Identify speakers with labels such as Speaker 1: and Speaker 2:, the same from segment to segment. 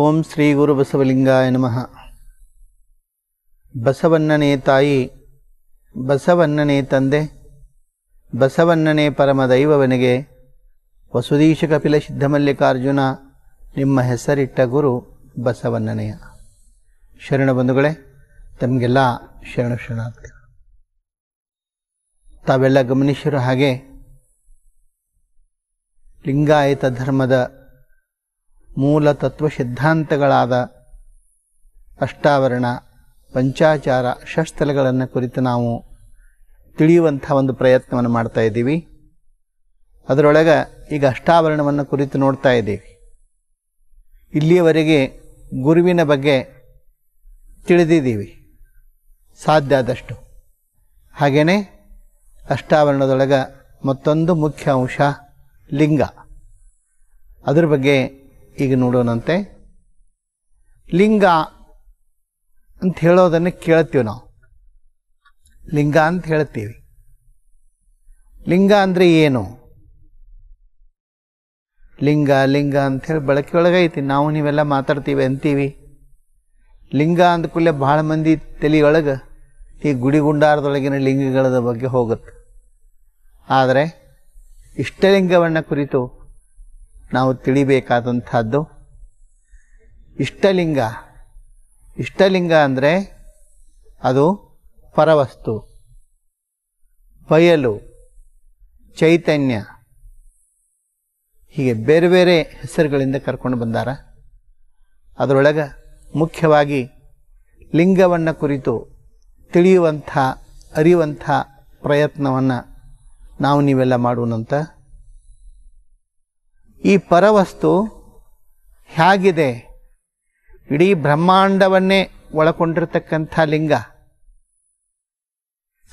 Speaker 1: ಓಂ ಶ್ರೀ ಗುರು ಬಸವಲಿಂಗಾಯ ನಮಃ ಬಸವಣ್ಣನೇ ತಾಯಿ ಬಸವಣ್ಣನೇ ತಂದೆ ಬಸವಣ್ಣನೇ ಪರಮ ದೈವವನಿಗೆ ವಸುದೀಶ ಕಪಿಲ ಸಿದ್ಧಮಲ್ಲಿಕಾರ್ಜುನ ನಿಮ್ಮ ಹೆಸರಿಟ್ಟ ಗುರು ಬಸವಣ್ಣನೆಯ ಶರಣ ಬಂಧುಗಳೇ ತಮಗೆಲ್ಲ ಶರಣ ಶರಣಾರ್ಥಿ ತಾವೆಲ್ಲ ಗಮನಿಸಿರೋ ಹಾಗೆ ಲಿಂಗಾಯತ ಧರ್ಮದ ಮೂಲ ತತ್ವ ಸಿದ್ಧಾಂತಗಳಾದ ಅಷ್ಟಾವರಣ ಪಂಚಾಚಾರ ಶಸ್ತಲಗಳನ್ನು ಕುರಿತು ನಾವು ತಿಳಿಯುವಂಥ ಒಂದು ಪ್ರಯತ್ನವನ್ನು ಮಾಡ್ತಾ ಇದ್ದೀವಿ ಅದರೊಳಗೆ ಈಗ ಅಷ್ಟಾವರಣವನ್ನು ಕುರಿತು ನೋಡ್ತಾ ಇದ್ದೀವಿ ಇಲ್ಲಿಯವರೆಗೆ ಗುರುವಿನ ಬಗ್ಗೆ ತಿಳಿದಿದ್ದೀವಿ ಸಾಧ್ಯ ಆದಷ್ಟು ಹಾಗೆಯೇ ಅಷ್ಟಾವರಣದೊಳಗೆ ಮತ್ತೊಂದು ಮುಖ್ಯ ಅಂಶ ಲಿಂಗ ಅದರ ಬಗ್ಗೆ ಈಗ ನೋಡೋಣಂತೆ ಲಿಂಗ ಅಂತ ಹೇಳೋದನ್ನು ಕೇಳ್ತೀವಿ ನಾವು ಲಿಂಗ ಅಂತ ಹೇಳ್ತೀವಿ ಲಿಂಗ ಅಂದರೆ ಏನು ಲಿಂಗ ಲಿಂಗ ಅಂಥೇಳಿ ಬಳಕೆ ಒಳಗೈತಿ ನಾವು ನೀವೆಲ್ಲ ಮಾತಾಡ್ತೀವಿ ಅಂತೀವಿ ಲಿಂಗ ಅಂದ ಕೂಡಲೇ ಭಾಳ ಮಂದಿ ತಲೆಯೊಳಗೆ ಈ ಗುಡಿಗುಂಡಾರದೊಳಗಿನ ಲಿಂಗಗಳ ಬಗ್ಗೆ ಹೋಗುತ್ತೆ ಆದರೆ ಇಷ್ಟಲಿಂಗವನ್ನು ಕುರಿತು ನಾವು ತಿಳಿಬೇಕಾದಂಥದ್ದು ಇಷ್ಟಲಿಂಗ ಇಷ್ಟಲಿಂಗ ಅಂದರೆ ಅದು ಪರವಸ್ತು ಬಯಲು ಚೈತನ್ಯ ಹೀಗೆ ಬೇರೆ ಬೇರೆ ಹೆಸರುಗಳಿಂದ ಕರ್ಕೊಂಡು ಬಂದಾರ ಅದರೊಳಗೆ ಮುಖ್ಯವಾಗಿ ಲಿಂಗವನ್ನು ಕುರಿತು ತಿಳಿಯುವಂಥ ಅರಿಯುವಂಥ ಪ್ರಯತ್ನವನ್ನು ನಾವು ನೀವೆಲ್ಲ ಮಾಡುವಂಥ ಈ ಪರವಸ್ತು ಹೇಗಿದೆ ಇಡೀ ಬ್ರಹ್ಮಾಂಡವನ್ನೇ ಒಳಕೊಂಡಿರತಕ್ಕಂಥ ಲಿಂಗ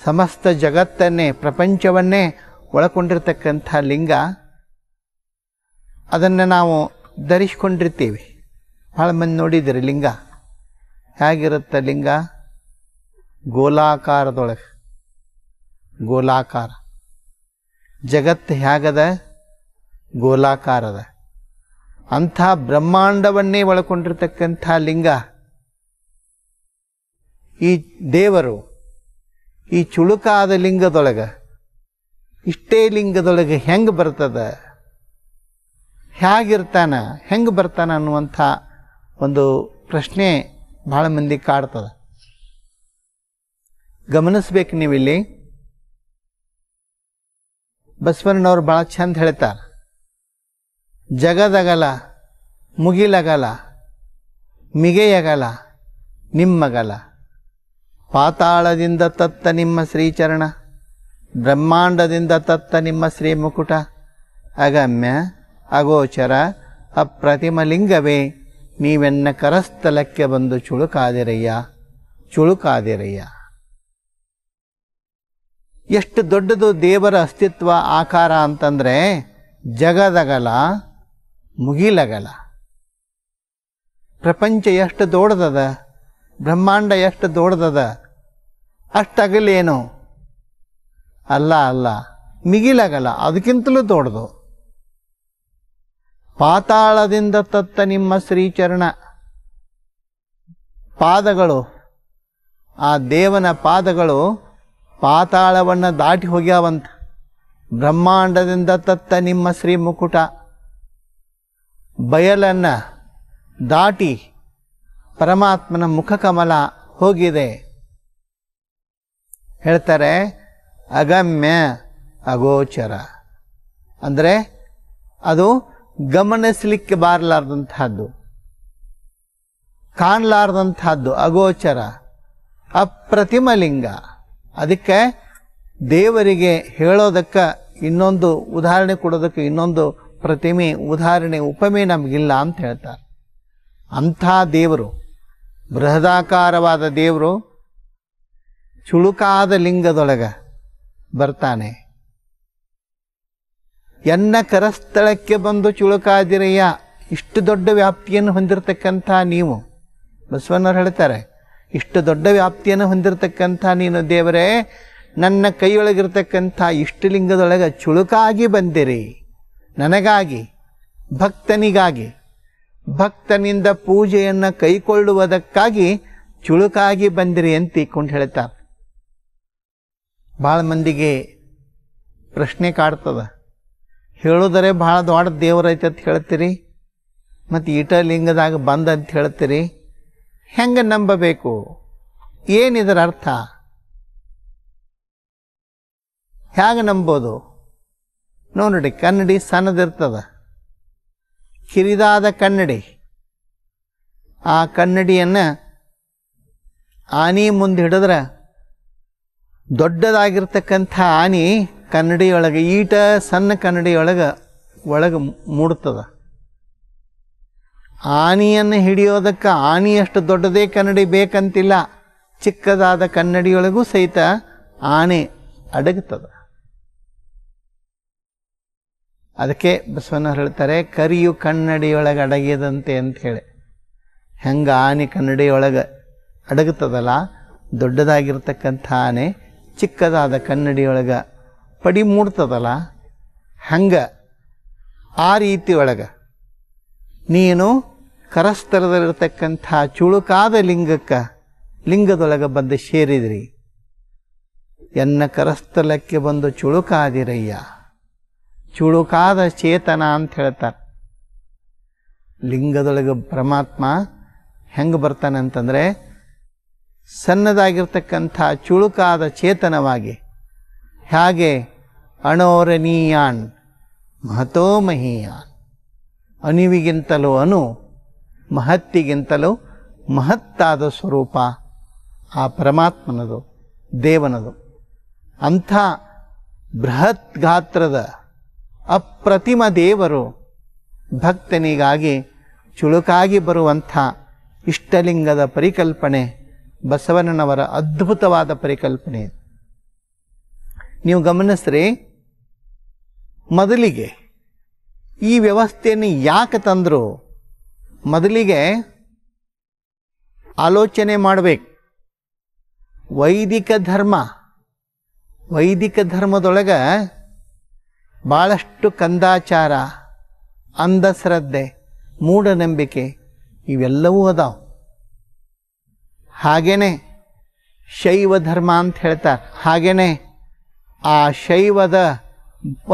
Speaker 1: ಸಮಸ್ತ ಜಗತ್ತನ್ನೇ ಪ್ರಪಂಚವನ್ನೇ ಒಳಕೊಂಡಿರತಕ್ಕಂಥ ಲಿಂಗ ಅದನ್ನು ನಾವು ಧರಿಸ್ಕೊಂಡಿರ್ತೀವಿ ಭಾಳ ಮಂದಿ ನೋಡಿದ್ದೀರಿ ಲಿಂಗ ಹೇಗಿರುತ್ತೆ ಲಿಂಗ ಗೋಲಾಕಾರದೊಳಗೆ ಗೋಲಾಕಾರ ಜಗತ್ತು ಹೇಗದ ಗೋಲಾಕಾರದ ಅಂಥ ಬ್ರಹ್ಮಾಂಡವನ್ನೇ ಒಳಕೊಂಡಿರ್ತಕ್ಕಂಥ ಲಿಂಗ ಈ ದೇವರು ಈ ಚುಳುಕಾದ ಲಿಂಗದೊಳಗೆ ಇಷ್ಟೇ ಲಿಂಗದೊಳಗೆ ಹೆಂಗೆ ಬರ್ತದ ಹೇಗಿರ್ತಾನ ಹೆಂಗೆ ಬರ್ತಾನ ಅನ್ನುವಂಥ ಒಂದು ಪ್ರಶ್ನೆ ಭಾಳ ಮಂದಿ ಕಾಡ್ತದೆ ಗಮನಿಸ್ಬೇಕು ನೀವಿಲ್ಲಿ ಬಸವಣ್ಣವ್ರು ಭಾಳ ಚಂದ ಹೇಳ್ತಾರೆ ಜಗದಗಲ ಮುಗಿಲಗಲ ಮಿಗೆಯಗಲ ನಿಮ್ಮಗಲ ಪಾತಾಳದಿಂದ ತತ್ತ ನಿಮ್ಮ ಶ್ರೀಚರಣ ಬ್ರಹ್ಮಾಂಡದಿಂದ ತತ್ತ ನಿಮ್ಮ ಶ್ರೀಮುಕುಟ ಅಗಮ್ಯ ಅಗೋಚರ ಅಪ್ರತಿಮಲಿಂಗವೇ ನೀವೆನ್ನ ಕರಸ್ಥಲಕ್ಕೆ ಬಂದು ಚುಳುಕಾದಿರಯ್ಯ ಚುಳುಕಾದಿರಯ್ಯ ಎಷ್ಟು ದೊಡ್ಡದು ದೇವರ ಅಸ್ತಿತ್ವ ಆಕಾರ ಅಂತಂದರೆ ಜಗದಗಲ ಮುಗಿಲಗಲ ಪ್ರಪಂಚ ಎಷ್ಟು ದೊಡ್ಡದದ ಬ್ರಹ್ಮಾಂಡ ಎಷ್ಟು ದೊಡ್ಡದದ ಅಷ್ಟಗಲೇನು ಅಲ್ಲ ಅಲ್ಲ ಮಿಗಿಲಗಲ ಅದಕ್ಕಿಂತಲೂ ದೊಡ್ಡದು ಪಾತಾಳದಿಂದ ತತ್ತ ನಿಮ್ಮ ಶ್ರೀಚರಣ ಪಾದಗಳು ಆ ದೇವನ ಪಾದಗಳು ಪಾತಾಳವನ್ನು ದಾಟಿ ಹೋಗ್ಯಾವಂತ ಬ್ರಹ್ಮಾಂಡದಿಂದ ತತ್ತ ನಿಮ್ಮ ಶ್ರೀ ಮುಕುಟ ಬಯಲನ್ನು ದಾಟಿ ಪರಮಾತ್ಮನ ಮುಖಕಮಲ ಹೋಗಿದೆ ಹೇಳ್ತಾರೆ ಅಗಮ್ಯ ಅಗೋಚರ ಅಂದರೆ ಅದು ಗಮನಿಸಲಿಕ್ಕೆ ಬಾರಲಾರ್ದಂತಹದ್ದು ಕಾಣಲಾರ್ದಂತಹದ್ದು ಅಗೋಚರ ಅಪ್ರತಿಮಲಿಂಗ ಅದಕ್ಕೆ ದೇವರಿಗೆ ಹೇಳೋದಕ್ಕೆ ಇನ್ನೊಂದು ಉದಾಹರಣೆ ಕೊಡೋದಕ್ಕೆ ಇನ್ನೊಂದು ಪ್ರತಿಮೆ ಉದಾಹರಣೆ ಉಪಮೆ ನಮಗಿಲ್ಲ ಅಂತ ಹೇಳ್ತಾರೆ ಅಂಥ ದೇವರು ಬೃಹದಾಕಾರವಾದ ದೇವರು ಚುಳುಕಾದ ಲಿಂಗದೊಳಗೆ ಬರ್ತಾನೆ ಎನ್ನ ಕರಸ್ಥಳಕ್ಕೆ ಬಂದು ಚುಳುಕಾದಿರಯ್ಯ ಇಷ್ಟು ದೊಡ್ಡ ವ್ಯಾಪ್ತಿಯನ್ನು ಹೊಂದಿರತಕ್ಕಂಥ ನೀವು ಬಸವಣ್ಣವ್ರು ಹೇಳ್ತಾರೆ ಇಷ್ಟು ದೊಡ್ಡ ವ್ಯಾಪ್ತಿಯನ್ನು ಹೊಂದಿರತಕ್ಕಂಥ ನೀನು ದೇವರೇ ನನ್ನ ಕೈಯೊಳಗಿರ್ತಕ್ಕಂಥ ಇಷ್ಟು ಲಿಂಗದೊಳಗೆ ಚುಳುಕಾಗಿ ಬಂದಿರಿ ನನಗಾಗಿ ಭಕ್ತನಿಗಾಗಿ ಭಕ್ತನಿಂದ ಪೂಜೆಯನ್ನು ಕೈಕೊಳ್ಳುವುದಕ್ಕಾಗಿ ಚುಳುಕಾಗಿ ಬಂದಿರಿ ಇಕ್ಕೊಂಡು ಹೇಳ್ತಾರೆ ಭಾಳ ಮಂದಿಗೆ ಪ್ರಶ್ನೆ ಕಾಡ್ತದ ಹೇಳೋದರೆ ಭಾಳ ದೊಡ್ಡ ದೇವರೈತೆ ಅಂತ ಹೇಳ್ತೀರಿ ಮತ್ತು ಈಟಲಿಂಗದಾಗ ಬಂದ ಅಂತ ಹೇಳ್ತೀರಿ ಹೆಂಗೆ ನಂಬಬೇಕು ಏನಿದರ ಅರ್ಥ ಹೇಗೆ ನಂಬೋದು ನೋಡಿ ಕನ್ನಡಿ ಸಣ್ಣದಿರ್ತದ ಕಿರಿದಾದ ಕನ್ನಡಿ ಆ ಕನ್ನಡಿಯನ್ನು ಆನೆ ಮುಂದೆ ಹಿಡಿದ್ರೆ ದೊಡ್ಡದಾಗಿರ್ತಕ್ಕಂಥ ಆನೆ ಕನ್ನಡಿಯೊಳಗೆ ಈಟ ಸಣ್ಣ ಕನ್ನಡಿಯೊಳಗೆ ಒಳಗೆ ಮೂಡ್ತದ ಆನೆಯನ್ನು ಹಿಡಿಯೋದಕ್ಕೆ ಆನೆಯಷ್ಟು ದೊಡ್ಡದೇ ಕನ್ನಡಿ ಬೇಕಂತಿಲ್ಲ ಚಿಕ್ಕದಾದ ಕನ್ನಡಿಯೊಳಗೂ ಸಹಿತ ಆನೆ ಅಡಗುತ್ತದೆ ಅದಕ್ಕೆ ಬಸವಣ್ಣ ಹೇಳ್ತಾರೆ ಕರಿಯು ಕನ್ನಡಿಯೊಳಗೆ ಅಡಗಿದಂತೆ ಅಂಥೇಳಿ ಹೆಂಗೆ ಆನೆ ಕನ್ನಡಿಯೊಳಗೆ ಅಡಗುತ್ತದಲ್ಲ ದೊಡ್ಡದಾಗಿರ್ತಕ್ಕಂಥ ಆನೆ ಚಿಕ್ಕದಾದ ಕನ್ನಡಿಯೊಳಗೆ ಪಡಿ ಮೂಡ್ತದಲ್ಲ ಹಂಗೆ ಆ ರೀತಿ ಒಳಗೆ ನೀನು ಕರಸ್ತರದಲ್ಲಿರ್ತಕ್ಕಂಥ ಚುಳುಕಾದ ಲಿಂಗಕ್ಕೆ ಲಿಂಗದೊಳಗೆ ಬಂದು ಸೇರಿದ್ರಿ ಎನ್ನ ಕರಸ್ಥಲಕ್ಕೆ ಬಂದು ಚುಳುಕಾದಿರಯ್ಯ ಚುಳುಕಾದ ಚೇತನ ಅಂತ ಹೇಳ್ತಾರೆ ಲಿಂಗದೊಳಗೆ ಪರಮಾತ್ಮ ಹೆಂಗೆ ಬರ್ತಾನೆ ಅಂತಂದರೆ ಸಣ್ಣದಾಗಿರ್ತಕ್ಕಂಥ ಚುಳುಕಾದ ಚೇತನವಾಗಿ ಹಾಗೆ ಮಹತೋ ಮಹತೋಮಹೀಯಾನ್ ಅನಿವಿಗಿಂತಲೂ ಅನು ಮಹತ್ತಿಗಿಂತಲೂ ಮಹತ್ತಾದ ಸ್ವರೂಪ ಆ ಪರಮಾತ್ಮನದು ದೇವನದು ಅಂಥ ಬೃಹತ್ ಗಾತ್ರದ ಅಪ್ರತಿಮ ದೇವರು ಭಕ್ತನಿಗಾಗಿ ಚುಳುಕಾಗಿ ಬರುವಂಥ ಇಷ್ಟಲಿಂಗದ ಪರಿಕಲ್ಪನೆ ಬಸವಣ್ಣನವರ ಅದ್ಭುತವಾದ ಪರಿಕಲ್ಪನೆ ನೀವು ಗಮನಿಸ್ರಿ ಮೊದಲಿಗೆ ಈ ವ್ಯವಸ್ಥೆಯನ್ನು ಯಾಕೆ ತಂದರು ಮೊದಲಿಗೆ ಆಲೋಚನೆ ಮಾಡಬೇಕು ವೈದಿಕ ಧರ್ಮ ವೈದಿಕ ಧರ್ಮದೊಳಗೆ ಭಾಳಷ್ಟು ಕಂದಾಚಾರ ಅಂಧಶ್ರದ್ಧೆ ಮೂಢನಂಬಿಕೆ ಇವೆಲ್ಲವೂ ಅದಾವೆ ಹಾಗೇನೆ ಶೈವ ಧರ್ಮ ಅಂತ ಹೇಳ್ತಾರೆ ಹಾಗೇನೆ ಆ ಶೈವದ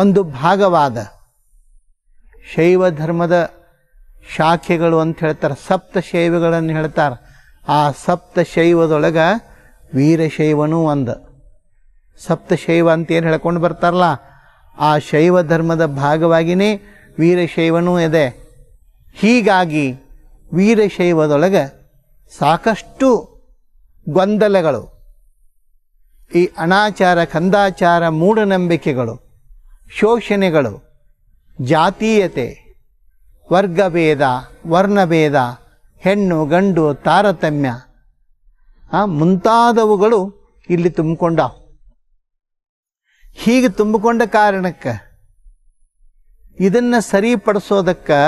Speaker 1: ಒಂದು ಭಾಗವಾದ ಶೈವ ಧರ್ಮದ ಶಾಖೆಗಳು ಅಂತ ಹೇಳ್ತಾರೆ ಸಪ್ತ ಶೈವಗಳನ್ನು ಹೇಳ್ತಾರೆ ಆ ಸಪ್ತ ಶೈವದೊಳಗೆ ವೀರಶೈವನೂ ಒಂದು ಸಪ್ತಶೈವ ಅಂತ ಏನು ಹೇಳ್ಕೊಂಡು ಬರ್ತಾರಲ್ಲ ಆ ಶೈವ ಧರ್ಮದ ಭಾಗವಾಗಿಯೇ ವೀರಶೈವನೂ ಇದೆ ಹೀಗಾಗಿ ವೀರಶೈವದೊಳಗೆ ಸಾಕಷ್ಟು ಗೊಂದಲಗಳು ಈ ಅನಾಚಾರ ಕಂದಾಚಾರ ಮೂಢನಂಬಿಕೆಗಳು ಶೋಷಣೆಗಳು ಜಾತೀಯತೆ ವರ್ಗಭೇದ ವರ್ಣಭೇದ ಹೆಣ್ಣು ಗಂಡು ತಾರತಮ್ಯ ಮುಂತಾದವುಗಳು ಇಲ್ಲಿ ತುಂಬಿಕೊಂಡವು ಹೀಗೆ ತುಂಬಿಕೊಂಡ ಕಾರಣಕ್ಕೆ ಇದನ್ನು ಸರಿಪಡಿಸೋದಕ್ಕೆ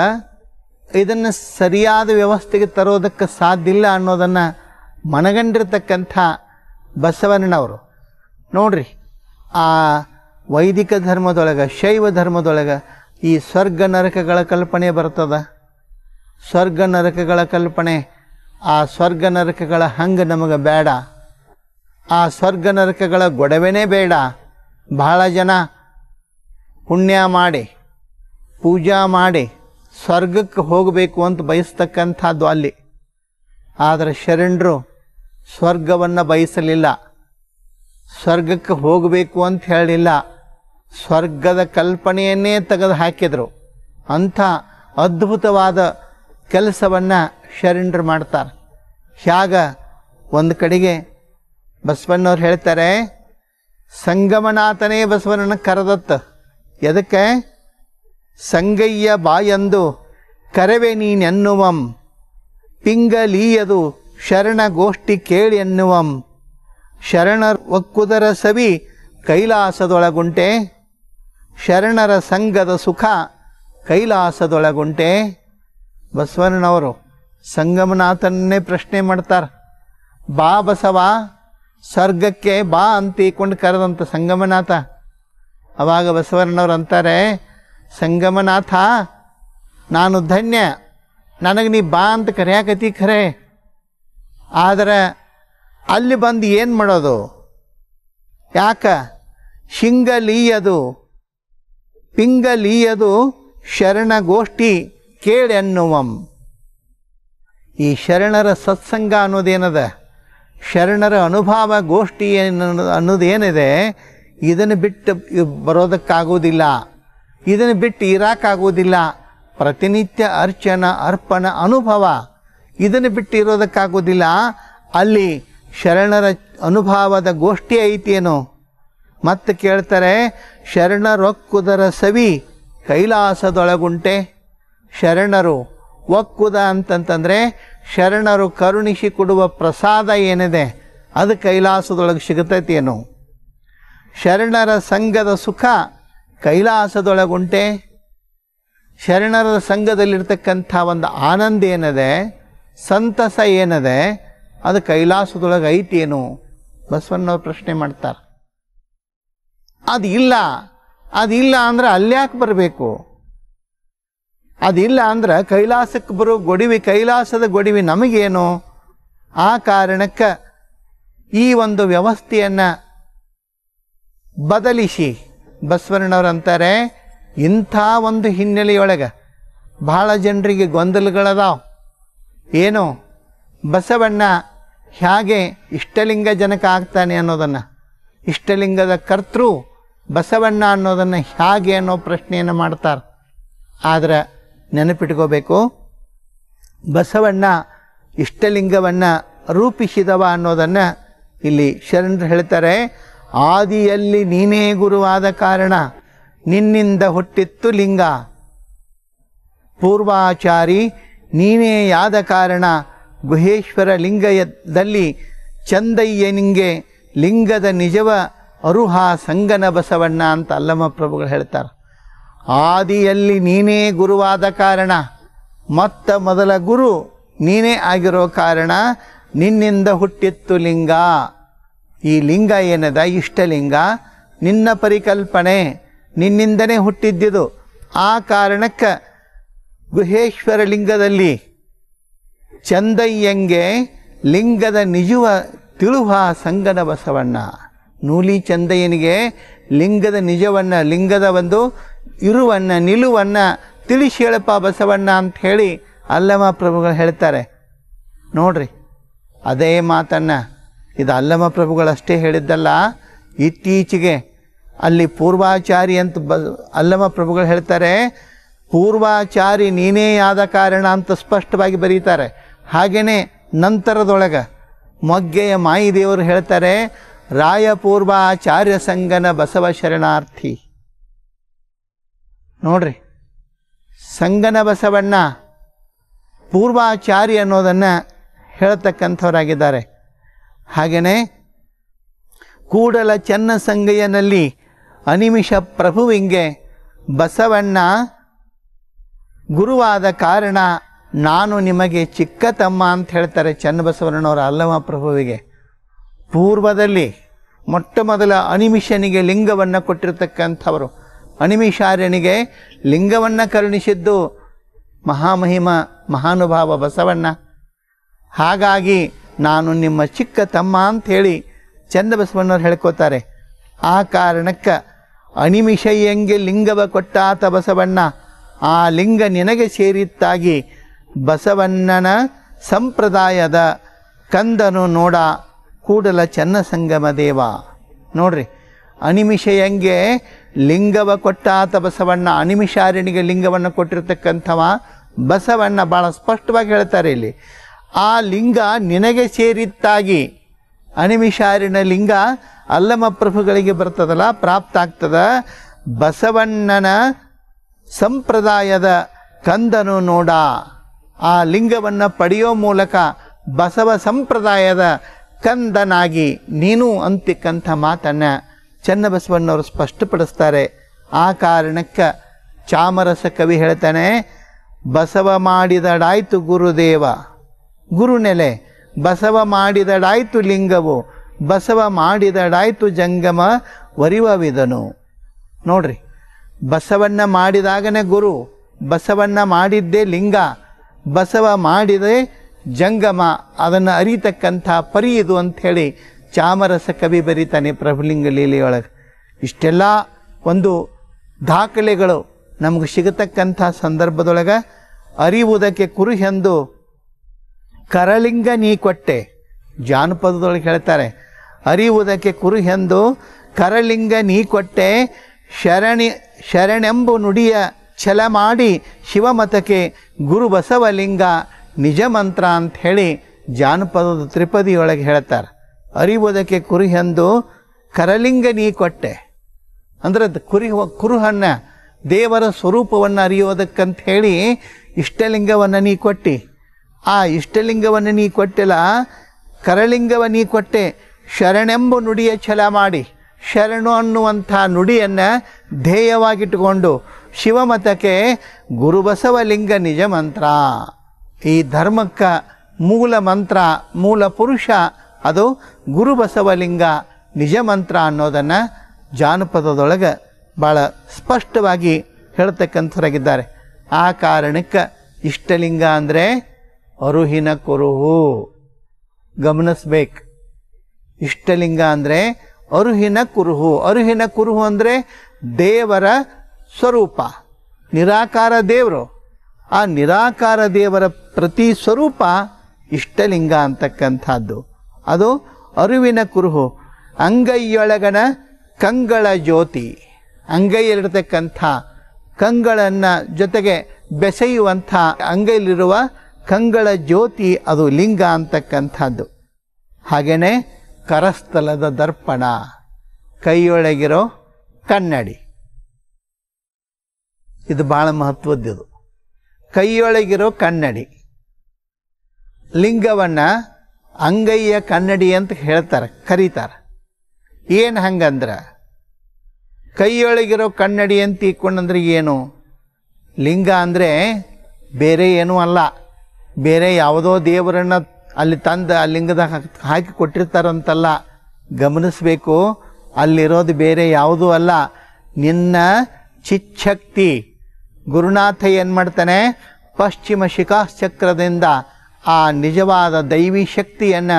Speaker 1: ಇದನ್ನು ಸರಿಯಾದ ವ್ಯವಸ್ಥೆಗೆ ತರೋದಕ್ಕೆ ಸಾಧ್ಯ ಇಲ್ಲ ಅನ್ನೋದನ್ನು ಮನಗಂಡಿರ್ತಕ್ಕಂಥ ಬಸವಣ್ಣನವರು ನೋಡ್ರಿ ಆ ವೈದಿಕ ಧರ್ಮದೊಳಗೆ ಶೈವ ಧರ್ಮದೊಳಗೆ ಈ ಸ್ವರ್ಗ ನರಕಗಳ ಕಲ್ಪನೆ ಬರ್ತದ ಸ್ವರ್ಗ ನರಕಗಳ ಕಲ್ಪನೆ ಆ ಸ್ವರ್ಗ ನರಕಗಳ ಹಂಗೆ ನಮಗೆ ಬೇಡ ಆ ಸ್ವರ್ಗ ನರಕಗಳ ಗೊಡವೆನೇ ಬೇಡ ಭಾಳ ಜನ ಪುಣ್ಯ ಮಾಡಿ ಪೂಜಾ ಮಾಡಿ ಸ್ವರ್ಗಕ್ಕೆ ಹೋಗಬೇಕು ಅಂತ ಬಯಸ್ತಕ್ಕಂಥದ್ದು ಅಲ್ಲಿ ಆದರೆ ಶರಣರು ಸ್ವರ್ಗವನ್ನು ಬಯಸಲಿಲ್ಲ ಸ್ವರ್ಗಕ್ಕೆ ಹೋಗಬೇಕು ಅಂತ ಹೇಳಲಿಲ್ಲ ಸ್ವರ್ಗದ ಕಲ್ಪನೆಯನ್ನೇ ತೆಗೆದು ಹಾಕಿದರು ಅಂಥ ಅದ್ಭುತವಾದ ಕೆಲಸವನ್ನು ಶರಣರು ಮಾಡ್ತಾರೆ ಹ್ಯಾಗ ಒಂದು ಕಡೆಗೆ ಬಸವಣ್ಣವ್ರು ಹೇಳ್ತಾರೆ ಸಂಗಮನಾಥನೇ ಬಸವನನ್ನು ಕರೆದತ್ತ ಎದಕ್ಕೆ ಸಂಗಯ್ಯ ಬಾಯಂದು ನೀನ್ ನೀನೆನ್ನುವಂ ಪಿಂಗಲೀಯದು ಶರಣಗೋಷ್ಠಿ ಕೇಳಿ ಎನ್ನುವಂ ಶರಣರ ಒಕ್ಕುದರ ಸವಿ ಕೈಲಾಸದೊಳಗುಂಟೆ ಶರಣರ ಸಂಘದ ಸುಖ ಕೈಲಾಸದೊಳಗುಂಟೆ ಬಸವಣ್ಣನವರು ಸಂಗಮನಾಥನನ್ನೇ ಪ್ರಶ್ನೆ ಮಾಡ್ತಾರೆ ಬಾ ಬಸವ ಸ್ವರ್ಗಕ್ಕೆ ಬಾ ಅಂತೀಕೊಂಡು ಕರೆದಂಥ ಸಂಗಮನಾಥ ಅವಾಗ ಬಸವಣ್ಣವ್ರು ಅಂತಾರೆ ಸಂಗಮನಾಥ ನಾನು ಧನ್ಯ ನನಗೆ ನೀ ಬಾ ಅಂತ ಕರೆಯಾಕತಿ ಖರೆ ಆದರೆ ಅಲ್ಲಿ ಬಂದು ಏನು ಮಾಡೋದು ಯಾಕ ಶಿಂಗಲೀಯದು ಪಿಂಗಲೀಯದು ಶರಣಗೋಷ್ಠಿ ಕೇಳೆನ್ನುವಂ ಈ ಶರಣರ ಸತ್ಸಂಗ ಅನ್ನೋದೇನದ ಶರಣರ ಅನುಭವ ಗೋಷ್ಠಿ ಅನ್ನೋದೇನಿದೆ ಇದನ್ನು ಬಿಟ್ಟು ಬರೋದಕ್ಕಾಗೋದಿಲ್ಲ ಇದನ್ನು ಬಿಟ್ಟು ಇರೋಕ್ಕಾಗೋದಿಲ್ಲ ಪ್ರತಿನಿತ್ಯ ಅರ್ಚನ ಅರ್ಪಣ ಅನುಭವ ಇದನ್ನು ಬಿಟ್ಟು ಇರೋದಕ್ಕಾಗೋದಿಲ್ಲ ಅಲ್ಲಿ ಶರಣರ ಅನುಭವದ ಗೋಷ್ಠಿ ಐತೇನು ಮತ್ತೆ ಕೇಳ್ತಾರೆ ಶರಣರೊಕ್ಕುದರ ಸವಿ ಕೈಲಾಸದೊಳಗುಂಟೆ ಶರಣರು ಒಕ್ಕುದ ಅಂತಂತಂದರೆ ಶರಣರು ಕರುಣಿಸಿ ಕೊಡುವ ಪ್ರಸಾದ ಏನಿದೆ ಅದು ಕೈಲಾಸದೊಳಗೆ ಸಿಗತೈತೇನು ಶರಣರ ಸಂಘದ ಸುಖ ಕೈಲಾಸದೊಳಗುಂಟೆ ಶರಣರ ಸಂಘದಲ್ಲಿರ್ತಕ್ಕಂಥ ಒಂದು ಆನಂದ ಏನಿದೆ ಸಂತಸ ಏನಿದೆ ಅದು ಕೈಲಾಸದೊಳಗೆ ಐತೇನು ಬಸವಣ್ಣವ್ರು ಪ್ರಶ್ನೆ ಮಾಡ್ತಾರೆ ಅದು ಇಲ್ಲ ಅದಿಲ್ಲ ಅಂದರೆ ಯಾಕೆ ಬರಬೇಕು ಅದಿಲ್ಲ ಅಂದ್ರೆ ಕೈಲಾಸಕ್ಕೆ ಬರೋ ಗೊಡಿವಿ ಕೈಲಾಸದ ಗೊಡಿವಿ ನಮಗೇನು ಆ ಕಾರಣಕ್ಕೆ ಈ ಒಂದು ವ್ಯವಸ್ಥೆಯನ್ನು ಬದಲಿಸಿ ಬಸವಣ್ಣವ್ರಂತಾರೆ ಇಂಥ ಒಂದು ಹಿನ್ನೆಲೆಯೊಳಗೆ ಭಾಳ ಜನರಿಗೆ ಗೊಂದಲಗಳದಾವ ಏನು ಬಸವಣ್ಣ ಹೇಗೆ ಇಷ್ಟಲಿಂಗ ಜನಕ ಆಗ್ತಾನೆ ಅನ್ನೋದನ್ನು ಇಷ್ಟಲಿಂಗದ ಕರ್ತೃ ಬಸವಣ್ಣ ಅನ್ನೋದನ್ನು ಹೇಗೆ ಅನ್ನೋ ಪ್ರಶ್ನೆಯನ್ನು ಮಾಡ್ತಾರೆ ಆದರೆ ನೆನಪಿಟ್ಕೋಬೇಕು ಬಸವಣ್ಣ ಇಷ್ಟಲಿಂಗವನ್ನು ರೂಪಿಸಿದವ ಅನ್ನೋದನ್ನು ಇಲ್ಲಿ ಶರಣರು ಹೇಳ್ತಾರೆ ಆದಿಯಲ್ಲಿ ನೀನೇ ಗುರುವಾದ ಕಾರಣ ನಿನ್ನಿಂದ ಹುಟ್ಟಿತ್ತು ಲಿಂಗ ಪೂರ್ವಾಚಾರಿ ನೀನೇ ಯಾದ ಕಾರಣ ಗುಹೇಶ್ವರ ಲಿಂಗದಲ್ಲಿ ಚಂದಯ್ಯನಿಂಗೆ ಲಿಂಗದ ನಿಜವ ಅರುಹ ಸಂಗನ ಬಸವಣ್ಣ ಅಂತ ಅಲ್ಲಮ್ಮ ಪ್ರಭುಗಳು ಹೇಳ್ತಾರೆ ಆದಿಯಲ್ಲಿ ನೀನೇ ಗುರುವಾದ ಕಾರಣ ಮತ್ತ ಮೊದಲ ಗುರು ನೀನೇ ಆಗಿರೋ ಕಾರಣ ನಿನ್ನಿಂದ ಹುಟ್ಟಿತ್ತು ಲಿಂಗ ಈ ಲಿಂಗ ಏನದ ಇಷ್ಟಲಿಂಗ ನಿನ್ನ ಪರಿಕಲ್ಪನೆ ನಿನ್ನಿಂದನೇ ಹುಟ್ಟಿದ್ದುದು ಆ ಕಾರಣಕ್ಕೆ ಗುಹೇಶ್ವರ ಲಿಂಗದಲ್ಲಿ ಚಂದಯ್ಯಂಗೆ ಲಿಂಗದ ನಿಜುವ ತಿಳುವ ಸಂಗನ ಬಸವಣ್ಣ ನೂಲಿ ಚಂದಯ್ಯನಿಗೆ ಲಿಂಗದ ನಿಜವನ್ನು ಲಿಂಗದ ಒಂದು ಇರುವನ್ನು ನಿಲುವನ್ನು ತಿಳಿಸಿ ಹೇಳಪ್ಪ ಬಸವಣ್ಣ ಅಂತ ಹೇಳಿ ಅಲ್ಲಮ ಪ್ರಭುಗಳು ಹೇಳ್ತಾರೆ ನೋಡ್ರಿ ಅದೇ ಮಾತನ್ನು ಇದು ಅಲ್ಲಮ ಪ್ರಭುಗಳಷ್ಟೇ ಹೇಳಿದ್ದಲ್ಲ ಇತ್ತೀಚೆಗೆ ಅಲ್ಲಿ ಪೂರ್ವಾಚಾರಿ ಅಂತ ಬ ಅಲ್ಲಮ ಪ್ರಭುಗಳು ಹೇಳ್ತಾರೆ ಪೂರ್ವಾಚಾರಿ ನೀನೇ ಆದ ಕಾರಣ ಅಂತ ಸ್ಪಷ್ಟವಾಗಿ ಬರೀತಾರೆ ಹಾಗೆಯೇ ನಂತರದೊಳಗೆ ಮೊಗ್ಗೆಯ ಮಾಯಿದೇವರು ಹೇಳ್ತಾರೆ ರಾಯಪೂರ್ವಾಚಾರ್ಯ ಸಂಗನ ಬಸವ ಶರಣಾರ್ಥಿ ನೋಡ್ರಿ ಸಂಗನ ಬಸವಣ್ಣ ಪೂರ್ವಾಚಾರಿ ಅನ್ನೋದನ್ನು ಹೇಳತಕ್ಕಂಥವರಾಗಿದ್ದಾರೆ ಹಾಗೆಯೇ ಕೂಡಲ ಚನ್ನ ಸಂಗಯ್ಯನಲ್ಲಿ ಅನಿಮಿಷ ಪ್ರಭುವಿಂಗೆ ಬಸವಣ್ಣ ಗುರುವಾದ ಕಾರಣ ನಾನು ನಿಮಗೆ ಚಿಕ್ಕ ತಮ್ಮ ಅಂತ ಹೇಳ್ತಾರೆ ಚನ್ನಬಸವಣ್ಣವರ ಅಲ್ಲಮ ಪ್ರಭುವಿಗೆ ಪೂರ್ವದಲ್ಲಿ ಮೊಟ್ಟ ಮೊದಲ ಅನಿಮಿಷನಿಗೆ ಲಿಂಗವನ್ನು ಕೊಟ್ಟಿರತಕ್ಕಂಥವರು ಅನಿಮಿಷಾರ್ಯನಿಗೆ ಲಿಂಗವನ್ನು ಕರುಣಿಸಿದ್ದು ಮಹಾಮಹಿಮ ಮಹಾನುಭಾವ ಬಸವಣ್ಣ ಹಾಗಾಗಿ ನಾನು ನಿಮ್ಮ ಚಿಕ್ಕ ತಮ್ಮ ಅಂಥೇಳಿ ಚಂದ ಬಸವಣ್ಣವ್ರು ಹೇಳ್ಕೋತಾರೆ ಆ ಕಾರಣಕ್ಕೆ ಅಣಿಮಿಷಯ್ಯಂಗೆ ಲಿಂಗವ ಕೊಟ್ಟಾತ ಬಸವಣ್ಣ ಆ ಲಿಂಗ ನಿನಗೆ ಸೇರಿತ್ತಾಗಿ ಬಸವಣ್ಣನ ಸಂಪ್ರದಾಯದ ಕಂದನು ನೋಡ ಕೂಡಲ ಚನ್ನ ಸಂಗಮ ದೇವ ನೋಡ್ರಿ ಅನಿಮಿಷಯ್ಯಂಗೆ ಲಿಂಗವ ಕೊಟ್ಟಾತ ಬಸವಣ್ಣ ಅನಿಮಿಷಾರಣಿಗೆ ಲಿಂಗವನ್ನು ಕೊಟ್ಟಿರತಕ್ಕಂಥವ ಬಸವಣ್ಣ ಭಾಳ ಸ್ಪಷ್ಟವಾಗಿ ಹೇಳ್ತಾರೆ ಇಲ್ಲಿ ಆ ಲಿಂಗ ನಿನಗೆ ಸೇರಿತ್ತಾಗಿ ಅನಿಮಿಷಾರಿನ ಲಿಂಗ ಅಲ್ಲಮ ಪ್ರಭುಗಳಿಗೆ ಬರ್ತದಲ್ಲ ಪ್ರಾಪ್ತ ಆಗ್ತದ ಬಸವಣ್ಣನ ಸಂಪ್ರದಾಯದ ಕಂದನು ನೋಡ ಆ ಲಿಂಗವನ್ನು ಪಡೆಯೋ ಮೂಲಕ ಬಸವ ಸಂಪ್ರದಾಯದ ಕಂದನಾಗಿ ನೀನು ಅಂತಕ್ಕಂಥ ಮಾತನ್ನು ಚನ್ನಬಸವಣ್ಣವರು ಸ್ಪಷ್ಟಪಡಿಸ್ತಾರೆ ಆ ಕಾರಣಕ್ಕೆ ಚಾಮರಸ ಕವಿ ಹೇಳ್ತಾನೆ ಬಸವ ಮಾಡಿದಡಾಯ್ತು ಗುರುದೇವ ಗುರುನೆಲೆ ಬಸವ ಮಾಡಿದಡಾಯ್ತು ಲಿಂಗವು ಬಸವ ಮಾಡಿದಡಾಯ್ತು ಜಂಗಮ ವರಿವವಿದನು ನೋಡ್ರಿ ಬಸವನ್ನ ಮಾಡಿದಾಗನೇ ಗುರು ಬಸವನ್ನ ಮಾಡಿದ್ದೇ ಲಿಂಗ ಬಸವ ಮಾಡಿದೆ ಜಂಗಮ ಅದನ್ನು ಅರಿತಕ್ಕಂಥ ಪರಿ ಇದು ಅಂಥೇಳಿ ಚಾಮರಸ ಕವಿ ಬರೀತಾನೆ ಪ್ರಭುಲಿಂಗ ಲೀಲೆಯೊಳಗೆ ಇಷ್ಟೆಲ್ಲ ಒಂದು ದಾಖಲೆಗಳು ನಮಗೆ ಸಿಗತಕ್ಕಂಥ ಸಂದರ್ಭದೊಳಗೆ ಅರಿವುದಕ್ಕೆ ಎಂದು ಕರಲಿಂಗ ನೀ ಕೊಟ್ಟೆ ಜಾನಪದದೊಳಗೆ ಹೇಳ್ತಾರೆ ಅರಿವುದಕ್ಕೆ ಎಂದು ಕರಲಿಂಗ ನೀ ಕೊಟ್ಟೆ ಶರಣಿ ಶರಣೆಂಬು ನುಡಿಯ ಛಲ ಮಾಡಿ ಶಿವಮತಕ್ಕೆ ಗುರು ಬಸವಲಿಂಗ ನಿಜ ಮಂತ್ರ ಅಂತ ಹೇಳಿ ಜಾನಪದದ ತ್ರಿಪದಿಯೊಳಗೆ ಹೇಳ್ತಾರೆ ಅರಿವುದಕ್ಕೆ ಎಂದು ಕರಲಿಂಗ ನೀ ಕೊಟ್ಟೆ ಅಂದರೆ ಕುರಿ ಕುರುಹನ್ನ ದೇವರ ಸ್ವರೂಪವನ್ನು ಅರಿಯೋದಕ್ಕಂತ ಹೇಳಿ ಇಷ್ಟಲಿಂಗವನ್ನು ನೀ ಕೊಟ್ಟಿ ಆ ಇಷ್ಟಲಿಂಗವನ್ನು ನೀ ಕೊಟ್ಟಿಲ್ಲ ಕರಲಿಂಗವ ನೀ ಕೊಟ್ಟೆ ಶರಣೆಂಬ ನುಡಿಯ ಛಲ ಮಾಡಿ ಶರಣು ಅನ್ನುವಂಥ ನುಡಿಯನ್ನು ಧ್ಯೇಯವಾಗಿಟ್ಟುಕೊಂಡು ಶಿವಮತಕ್ಕೆ ಗುರುಬಸವಲಿಂಗ ನಿಜ ಮಂತ್ರ ಈ ಧರ್ಮಕ್ಕ ಮೂಲ ಮಂತ್ರ ಮೂಲ ಪುರುಷ ಅದು ಗುರುಬಸವಲಿಂಗ ನಿಜಮಂತ್ರ ಅನ್ನೋದನ್ನು ಜಾನಪದದೊಳಗೆ ಭಾಳ ಸ್ಪಷ್ಟವಾಗಿ ಹೇಳ್ತಕ್ಕಂಥರಾಗಿದ್ದಾರೆ ಆ ಕಾರಣಕ್ಕೆ ಇಷ್ಟಲಿಂಗ ಅಂದರೆ ಅರುಹಿನ ಕುರುಹು ಗಮನಿಸ್ಬೇಕು ಇಷ್ಟಲಿಂಗ ಅಂದರೆ ಅರುಹಿನ ಕುರುಹು ಅರುಹಿನ ಕುರುಹು ಅಂದರೆ ದೇವರ ಸ್ವರೂಪ ನಿರಾಕಾರ ದೇವರು ಆ ನಿರಾಕಾರ ದೇವರ ಪ್ರತಿ ಸ್ವರೂಪ ಇಷ್ಟಲಿಂಗ ಅಂತಕ್ಕಂಥದ್ದು ಅದು ಅರಿವಿನ ಕುರುಹು ಅಂಗೈಯೊಳಗನ ಕಂಗಳ ಜ್ಯೋತಿ ಅಂಗೈಯಲ್ಲಿರತಕ್ಕಂಥ ಕಂಗಳನ್ನು ಜೊತೆಗೆ ಬೆಸೆಯುವಂಥ ಅಂಗೈಲಿರುವ ಕಂಗಳ ಜ್ಯೋತಿ ಅದು ಲಿಂಗ ಅಂತಕ್ಕಂಥದ್ದು ಹಾಗೆಯೇ ಕರಸ್ಥಲದ ದರ್ಪಣ ಕೈಯೊಳಗಿರೋ ಕನ್ನಡಿ ಇದು ಭಾಳ ಮಹತ್ವದ್ದು ಕೈಯೊಳಗಿರೋ ಕನ್ನಡಿ ಲಿಂಗವನ್ನು ಅಂಗಯ್ಯ ಕನ್ನಡಿ ಅಂತ ಹೇಳ್ತಾರೆ ಕರೀತಾರೆ ಏನು ಹಂಗಂದ್ರೆ ಕೈಯೊಳಗಿರೋ ಕನ್ನಡಿ ಅಂತ ಇಕ್ಕೊಂಡಂದ್ರೆ ಏನು ಲಿಂಗ ಅಂದರೆ ಬೇರೆ ಏನೂ ಅಲ್ಲ ಬೇರೆ ಯಾವುದೋ ದೇವರನ್ನು ಅಲ್ಲಿ ತಂದು ಆ ಲಿಂಗದಾಗ ಹಾಕಿ ಕೊಟ್ಟಿರ್ತಾರಂತಲ್ಲ ಗಮನಿಸಬೇಕು ಅಲ್ಲಿರೋದು ಬೇರೆ ಯಾವುದೂ ಅಲ್ಲ ನಿನ್ನ ಚಿಚ್ಛಕ್ತಿ ಗುರುನಾಥ ಏನು ಮಾಡ್ತಾನೆ ಪಶ್ಚಿಮ ಶಿಖಾಶ್ಚಕ್ರದಿಂದ ಆ ನಿಜವಾದ ದೈವಿ ಶಕ್ತಿಯನ್ನು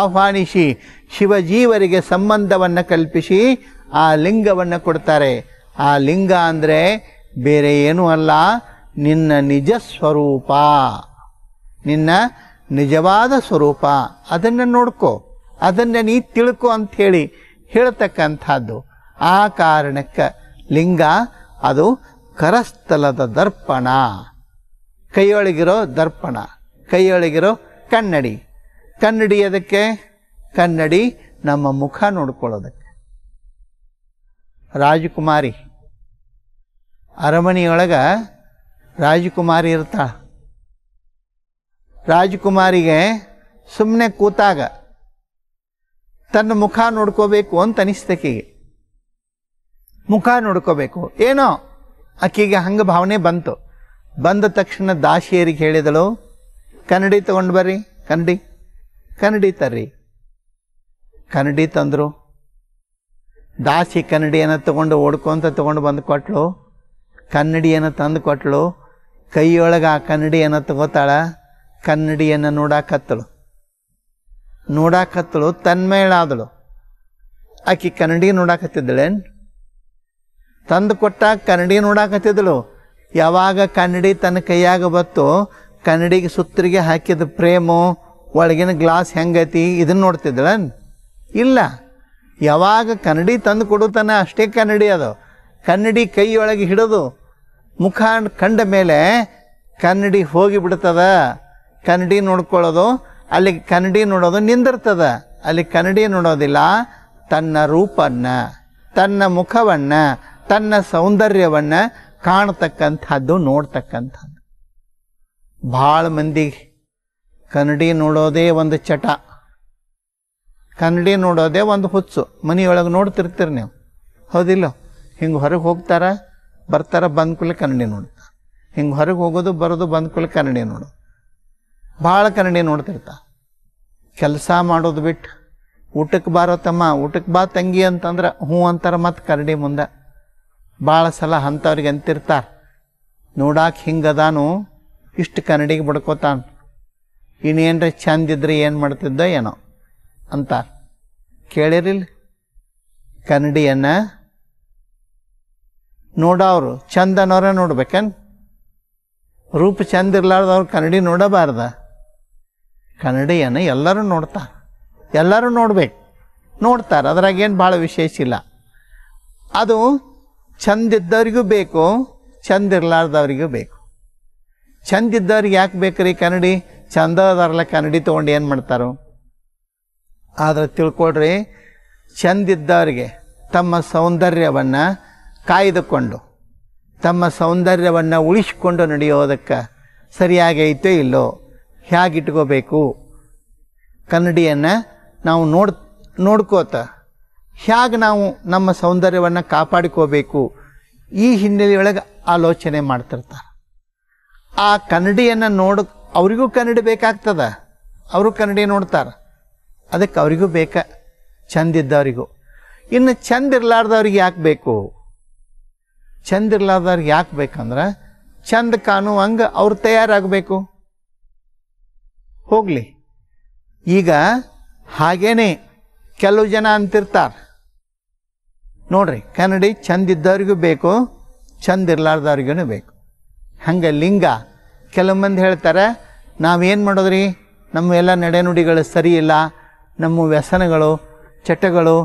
Speaker 1: ಆಹ್ವಾನಿಸಿ ಶಿವಜೀವರಿಗೆ ಸಂಬಂಧವನ್ನು ಕಲ್ಪಿಸಿ ಆ ಲಿಂಗವನ್ನು ಕೊಡ್ತಾರೆ ಆ ಲಿಂಗ ಅಂದರೆ ಬೇರೆ ಏನೂ ಅಲ್ಲ ನಿನ್ನ ನಿಜ ಸ್ವರೂಪ ನಿನ್ನ ನಿಜವಾದ ಸ್ವರೂಪ ಅದನ್ನು ನೋಡ್ಕೋ ಅದನ್ನು ನೀ ತಿಳ್ಕೊ ಅಂಥೇಳಿ ಹೇಳ್ತಕ್ಕಂಥದ್ದು ಆ ಕಾರಣಕ್ಕೆ ಲಿಂಗ ಅದು ಕರಸ್ಥಲದ ದರ್ಪಣ ಕೈಯೊಳಗಿರೋ ದರ್ಪಣ ಕೈಯೊಳಗಿರೋ ಕನ್ನಡಿ ಕನ್ನಡಿ ಅದಕ್ಕೆ ಕನ್ನಡಿ ನಮ್ಮ ಮುಖ ನೋಡ್ಕೊಳ್ಳೋದಕ್ಕೆ ರಾಜಕುಮಾರಿ ಅರಮನೆಯೊಳಗ ರಾಜಕುಮಾರಿ ಇರ್ತಾಳ ರಾಜಕುಮಾರಿಗೆ ಸುಮ್ಮನೆ ಕೂತಾಗ ತನ್ನ ಮುಖ ನೋಡ್ಕೋಬೇಕು ಅಂತ ಅನಿಸ್ತಕ್ಕಿಗೆ ಮುಖ ನೋಡ್ಕೋಬೇಕು ಏನೋ ಆಕೆಗೆ ಹಂಗೆ ಭಾವನೆ ಬಂತು ಬಂದ ತಕ್ಷಣ ದಾಸಿಯರಿಗೆ ಹೇಳಿದಳು ಕನ್ನಡಿ ತಗೊಂಡು ಬರ್ರಿ ಕನ್ನಡಿ ಕನ್ನಡಿ ತರ್ರಿ ಕನ್ನಡಿ ತಂದರು ದಾಸಿ ಕನ್ನಡಿಯನ್ನು ತಗೊಂಡು ಓಡ್ಕೊಂತ ತಗೊಂಡು ಬಂದು ಕೊಟ್ಲು ಕನ್ನಡಿಯನ್ನು ತಂದು ಕೊಟ್ಲು ಕೈಯೊಳಗೆ ಆ ಕನ್ನಡಿಯನ್ನು ತಗೋತಾಳ ಕನ್ನಡಿಯನ್ನು ನೋಡಾಕತ್ತಳು ನೋಡಾಕತ್ತಳು ತನ್ಮೇಳಾದಳು ಆಕಿ ಕನ್ನಡಿ ನೋಡಾಕತ್ತಿದ್ದಳೇನು ತಂದು ಕೊಟ್ಟಾಗ ಕನ್ನಡಿ ನೋಡಾಕತ್ತಿದ್ದಳು ಯಾವಾಗ ಕನ್ನಡಿ ತನ್ನ ಕೈಯಾಗ ಬತ್ತೋ ಕನ್ನಡಿಗೆ ಸುತ್ತರಿಗೆ ಹಾಕಿದ ಪ್ರೇಮು ಒಳಗಿನ ಗ್ಲಾಸ್ ಹೆಂಗೈತಿ ಇದನ್ನು ನೋಡ್ತಿದ್ದಳ ಇಲ್ಲ ಯಾವಾಗ ಕನ್ನಡಿ ತಂದು ಕೊಡುತ್ತಾನೆ ಅಷ್ಟೇ ಕನ್ನಡಿ ಅದು ಕನ್ನಡಿ ಕೈಯೊಳಗೆ ಹಿಡಿದು ಮುಖ ಕಂಡ ಮೇಲೆ ಕನ್ನಡಿ ಹೋಗಿಬಿಡ್ತದ ಕನ್ನಡಿ ನೋಡ್ಕೊಳ್ಳೋದು ಅಲ್ಲಿ ಕನ್ನಡಿ ನೋಡೋದು ನಿಂದಿರ್ತದ ಅಲ್ಲಿ ಕನ್ನಡಿ ನೋಡೋದಿಲ್ಲ ತನ್ನ ರೂಪನ್ನು ತನ್ನ ಮುಖವನ್ನು ತನ್ನ ಸೌಂದರ್ಯವನ್ನು ಕಾಣತಕ್ಕಂಥದ್ದು ನೋಡ್ತಕ್ಕಂಥದ್ದು ಭಾಳ ಮಂದಿ ಕನ್ನಡಿ ನೋಡೋದೇ ಒಂದು ಚಟ ಕನ್ನಡಿ ನೋಡೋದೇ ಒಂದು ಹುಚ್ಚು ಮನೆಯೊಳಗೆ ನೋಡ್ತಿರ್ತೀರಿ ನೀವು ಹೌದಿಲ್ಲ ಹಿಂಗೆ ಹೊರಗೆ ಹೋಗ್ತಾರ ಬರ್ತಾರ ಬಂದ ಕೂಡಲೇ ಕನ್ನಡಿ ನೋಡ್ತಾರೆ ಹಿಂಗೆ ಹೊರಗೆ ಹೋಗೋದು ಬರೋದು ಬಂದ ಕೂಡಲೇ ಕನ್ನಡಿ ನೋಡು ಭಾಳ ಕನ್ನಡಿ ನೋಡ್ತಿರ್ತಾರೆ ಕೆಲಸ ಮಾಡೋದು ಬಿಟ್ಟು ಊಟಕ್ಕೆ ಬಾರೋ ತಮ್ಮ ಊಟಕ್ಕೆ ಬಾ ತಂಗಿ ಅಂತಂದ್ರೆ ಹ್ಞೂ ಅಂತಾರೆ ಮತ್ತು ಕನ್ನಡಿ ಮುಂದೆ ಭಾಳ ಸಲ ಅಂಥವ್ರಿಗೆ ಅಂತಿರ್ತಾರೆ ನೋಡಾಕೆ ಹಿಂಗದಾನು ಇಷ್ಟು ಕನ್ನಡಿಗೆ ಬಡ್ಕೋತಾನೆ ಇನ್ನೇನ್ರ ಚಂದಿದ್ರೆ ಏನು ಮಾಡ್ತಿದ್ದ ಏನೋ ಅಂತ ಕೇಳಿರಿಲ್ಲ ಕನ್ನಡಿಯನ್ನು ನೋಡೋರು ಚಂದ ಅನ್ನೋರೇ ನೋಡ್ಬೇಕನ್ ರೂಪ ಚಂದ ಇರ್ಲಾರ್ದವ್ರು ಕನ್ನಡಿ ನೋಡಬಾರ್ದ ಕನ್ನಡಿಯನ್ನು ಎಲ್ಲರೂ ನೋಡ್ತಾ ಎಲ್ಲರೂ ನೋಡ್ಬೇಕು ನೋಡ್ತಾರೆ ಅದ್ರಾಗೇನು ಭಾಳ ವಿಶೇಷ ಇಲ್ಲ ಅದು ಚಂದಿದ್ದವರಿಗೂ ಬೇಕು ಚಂದ ಬೇಕು ಚಂದಿದ್ದವ್ರಿಗೆ ಯಾಕೆ ಬೇಕ್ರಿ ಕನ್ನಡಿ ಚಂದ ಅದಾರಲ್ಲ ಕನ್ನಡಿ ತೊಗೊಂಡು ಏನು ಮಾಡ್ತಾರೋ ಆದ್ರೆ ತಿಳ್ಕೊಳ್ರಿ ಇದ್ದವ್ರಿಗೆ ತಮ್ಮ ಸೌಂದರ್ಯವನ್ನು ಕಾಯ್ದುಕೊಂಡು ತಮ್ಮ ಸೌಂದರ್ಯವನ್ನು ಉಳಿಸಿಕೊಂಡು ನಡೆಯೋದಕ್ಕೆ ಸರಿಯಾಗೈತೋ ಇಲ್ಲೋ ಹೇಗಿಟ್ಕೋಬೇಕು ಕನ್ನಡಿಯನ್ನು ನಾವು ನೋಡ್ ನೋಡ್ಕೋತ ಹೇಗೆ ನಾವು ನಮ್ಮ ಸೌಂದರ್ಯವನ್ನು ಕಾಪಾಡಿಕೋಬೇಕು ಈ ಹಿನ್ನೆಲೆಯೊಳಗೆ ಆಲೋಚನೆ ಮಾಡ್ತಿರ್ತಾರೆ ಆ ಕನ್ನಡಿಯನ್ನು ನೋಡ ಅವರಿಗೂ ಕನ್ನಡಿ ಬೇಕಾಗ್ತದ ಅವರು ಕನ್ನಡಿ ನೋಡ್ತಾರೆ ಅದಕ್ಕೆ ಅವರಿಗೂ ಚಂದ ಇದ್ದವರಿಗೂ ಇನ್ನು ಚಂದ ಇರಲಾರ್ದವ್ರಿಗೆ ಯಾಕೆ ಬೇಕು ಚಂದ ಇರ್ಲಾರ್ದವ್ರಿಗೆ ಯಾಕೆ ಬೇಕಂದ್ರೆ ಚಂದ ಕಾಣುವಂಗೆ ಅವ್ರು ತಯಾರಾಗಬೇಕು ಹೋಗಲಿ ಈಗ ಹಾಗೇನೆ ಕೆಲವು ಜನ ಅಂತಿರ್ತಾರೆ ನೋಡ್ರಿ ಕನ್ನಡಿ ಚಂದ ಬೇಕು ಚಂದ ಇರ್ಲಾರ್ದವ್ರಿಗೂ ಬೇಕು ಹಂಗೆ ಲಿಂಗ ಕೆಲವು ಮಂದಿ ಹೇಳ್ತಾರೆ ನಾವೇನು ಮಾಡೋದ್ರಿ ನಮ್ಮ ಎಲ್ಲ ನಡೆನುಡಿಗಳು ಸರಿ ಇಲ್ಲ ನಮ್ಮ ವ್ಯಸನಗಳು ಚಟಗಳು